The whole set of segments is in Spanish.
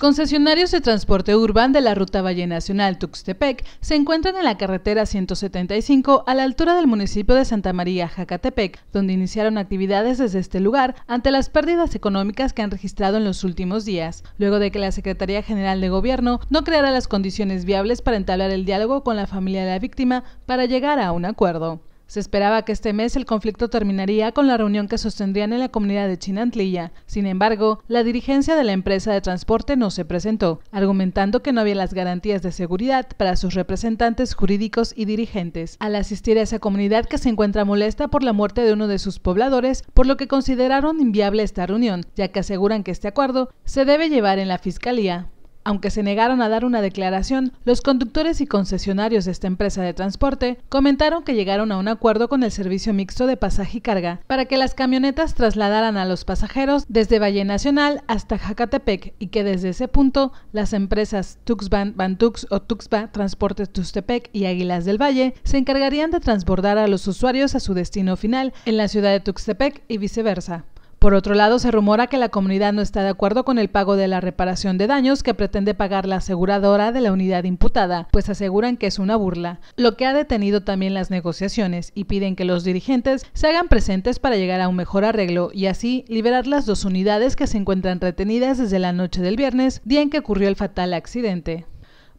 Concesionarios de transporte urbano de la Ruta Valle Nacional Tuxtepec se encuentran en la carretera 175 a la altura del municipio de Santa María, Jacatepec, donde iniciaron actividades desde este lugar ante las pérdidas económicas que han registrado en los últimos días, luego de que la Secretaría General de Gobierno no creara las condiciones viables para entablar el diálogo con la familia de la víctima para llegar a un acuerdo. Se esperaba que este mes el conflicto terminaría con la reunión que sostendrían en la comunidad de Chinantlilla. Sin embargo, la dirigencia de la empresa de transporte no se presentó, argumentando que no había las garantías de seguridad para sus representantes jurídicos y dirigentes. Al asistir a esa comunidad que se encuentra molesta por la muerte de uno de sus pobladores, por lo que consideraron inviable esta reunión, ya que aseguran que este acuerdo se debe llevar en la fiscalía aunque se negaron a dar una declaración, los conductores y concesionarios de esta empresa de transporte comentaron que llegaron a un acuerdo con el servicio mixto de pasaje y carga para que las camionetas trasladaran a los pasajeros desde Valle Nacional hasta Jacatepec y que desde ese punto las empresas Tuxban, Bantux o Tuxba Transportes Tuxtepec y Águilas del Valle se encargarían de transbordar a los usuarios a su destino final en la ciudad de Tuxtepec y viceversa. Por otro lado, se rumora que la comunidad no está de acuerdo con el pago de la reparación de daños que pretende pagar la aseguradora de la unidad imputada, pues aseguran que es una burla, lo que ha detenido también las negociaciones y piden que los dirigentes se hagan presentes para llegar a un mejor arreglo y así liberar las dos unidades que se encuentran retenidas desde la noche del viernes, día en que ocurrió el fatal accidente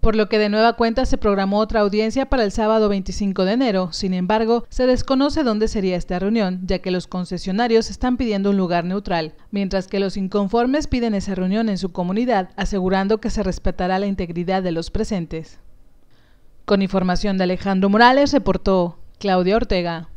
por lo que de nueva cuenta se programó otra audiencia para el sábado 25 de enero. Sin embargo, se desconoce dónde sería esta reunión, ya que los concesionarios están pidiendo un lugar neutral, mientras que los inconformes piden esa reunión en su comunidad, asegurando que se respetará la integridad de los presentes. Con información de Alejandro Morales, reportó Claudia Ortega.